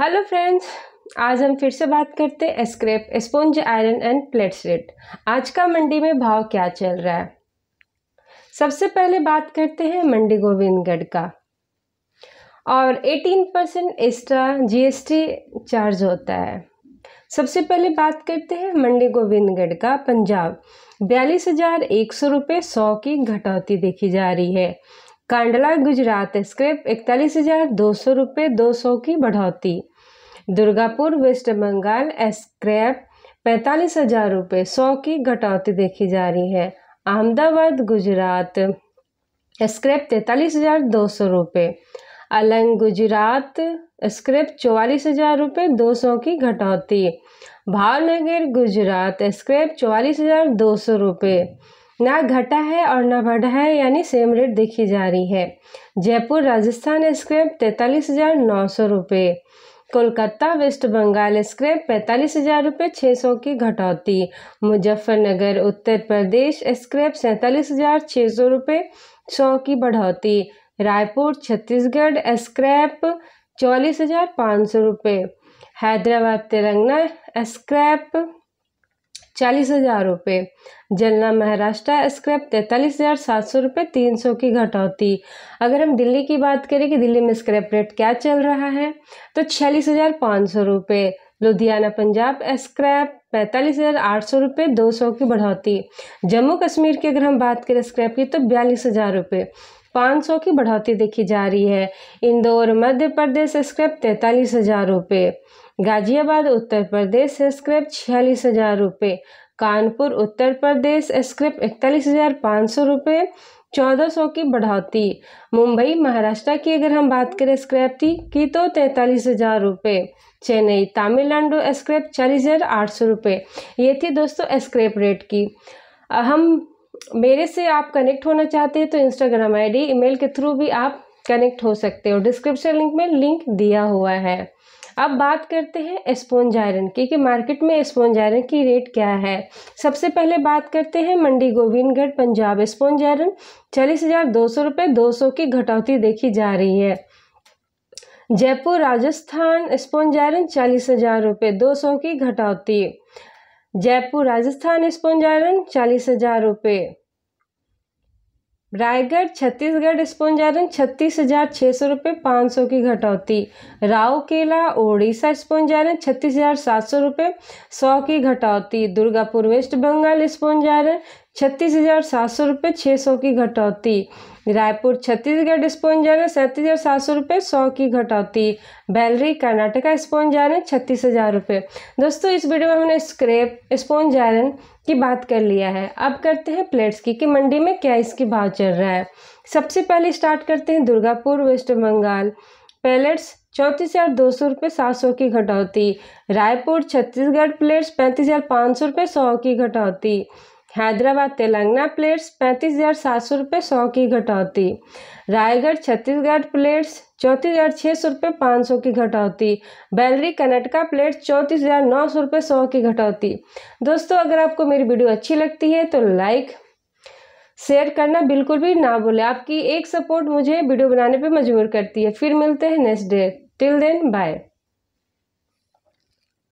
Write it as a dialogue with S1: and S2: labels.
S1: hello friends आज हम फिर से बात करते हैं scrap sponge iron and plate set आज का मंडी में भाव क्या चल रहा है सबसे पहले बात करते हैं मंडी गोविंदगढ़ का और 18 परसेंट एक्स्ट्रा जीएसटी चार्ज होता है सबसे पहले बात करते हैं मंडी गोविंदगढ़ का पंजाब बयालीस हज़ार एक सौ रुपये सौ की घटौती देखी जा रही है कांडला गुजरात स्क्रिप्ट इकतालीस हज़ार दो सौ रुपये दो सौ की बढ़ोती दुर्गापुर वेस्ट बंगाल स्क्रैप पैंतालीस हज़ार रुपये सौ की घटौती देखी जा रही है अहमदाबाद गुजरात स्क्रैप तैंतालीस हज़ार दो सौ रुपये अलंग गुजरात स्क्रैप चौवालीस हज़ार रुपये दो सौ की घटौती भावनगर गुजरात स्क्रैप चौवालीस हज़ार दो सौ रुपये ना घटा है और ना बढ़ा है यानी सेम रेट देखी जा रही है जयपुर राजस्थान स्क्रैप तैंतालीस हज़ार नौ सौ रुपये कोलकाता वेस्ट बंगाल स्क्रैप पैंतालीस हज़ार रुपये छः सौ की घटौती मुजफ्फरनगर उत्तर प्रदेश स्क्रैप सैंतालीस हज़ार छः सौ रुपये सौ की बढ़ौती रायपुर छत्तीसगढ़ स्क्रैप चौलीस हज़ार पाँच सौ रुपये हैदराबाद तेलंगाना स्क्रैप चालीस हज़ार रुपये जलना महाराष्ट्र स्क्रैप तैंतालीस हज़ार सात सौ रुपये तीन सौ की घटौती अगर हम दिल्ली की बात करें कि दिल्ली में स्क्रैप रेट क्या चल रहा है तो छियालीस हज़ार पाँच सौ रुपये लुधियाना पंजाब स्क्रैप पैंतालीस हज़ार आठ सौ रुपये दो सौ की बढ़ौती जम्मू कश्मीर की अगर हम बात करें स्क्रैप की तो बयालीस हज़ार रुपये 500 की बढ़ोतरी देखी जा रही है इंदौर मध्य प्रदेश स्क्रैप तैंतालीस हज़ार रुपये गाजियाबाद उत्तर प्रदेश स्क्रैप छियालीस हज़ार रुपये कानपुर उत्तर प्रदेश स्क्रैप इकतालीस हज़ार पाँच सौ रुपये चौदह सौ की बढ़ोतरी मुंबई महाराष्ट्र की अगर हम बात करें स्क्रैप की तो तैंतालीस हज़ार रुपये चेन्नई तमिलनाडु स्क्रैप चालीस हज़ार आठ सौ रुपये ये थी दोस्तों स्क्रैप रेट की हम मेरे से आप कनेक्ट होना चाहते हैं तो इंस्टाग्राम आईडी ईमेल के थ्रू भी आप कनेक्ट हो सकते हो डिस्क्रिप्शन लिंक में लिंक दिया हुआ है अब बात करते हैं स्पोन्ज आयरन की कि मार्केट में स्पोन्ज आयरन की रेट क्या है सबसे पहले बात करते हैं मंडी गोविंदगढ़ पंजाब स्पॉन्ज आयरन चालीस हज़ार दो सौ रुपये दो सौ की घटौती देखी जा रही है जयपुर राजस्थान स्पॉन्ज आयरन चालीस हज़ार रुपये दो सौ की घटौती जयपुर राजस्थान स्पॉन्ज आयरन चालीस हजार रुपये रायगढ़ छत्तीसगढ़ स्पॉन्ज आयरन छत्तीस हजार छः सौ रुपये पाँच सौ की घटौती रावकेला ओडिशा स्पॉन्ज आयरन छत्तीस हजार सात सौ रुपये सौ की घटौती Durgapur west Bengal sponge iron छत्तीस हजार सात सौ रुपये छः सौ की घटौती रायपुर छत्तीसगढ़ स्पोन जाने सैंतीस हज़ार सात सौ रुपये सौ की घटौती बैलरी कर्नाटका स्पोन जाने छत्तीस हज़ार रुपये दोस्तों इस वीडियो में हमने स्क्रेप स्पोन जारन की बात कर लिया है अब करते हैं प्लेट्स की कि मंडी में क्या इसकी भाव चल रहा है सबसे पहले स्टार्ट करते हैं दुर्गापुर वेस्ट बंगाल पैलेट्स चौंतीस हज़ार दो सौ रुपये सात सौ की घटौती रायपुर छत्तीसगढ़ प्लेट्स पैंतीस हज़ार पाँच सौ रुपये सौ की घटौती हैदराबाद तेलंगाना प्लेट्स पैंतीस हज़ार सात सौ रुपये सौ की घटौती रायगढ़ छत्तीसगढ़ प्लेट्स चौंतीस हज़ार छः सौ रुपये पाँच सौ की घटौती बैलरी कर्नाटका प्लेट्स चौंतीस हज़ार नौ सौ रुपये सौ की घटौती दोस्तों अगर आपको मेरी वीडियो अच्छी लगती है तो लाइक शेयर करना बिल्कुल भी ना भूलें आपकी एक सपोर्ट मुझे वीडियो बनाने पर मजबूर करती है फिर मिलते हैं next day till then bye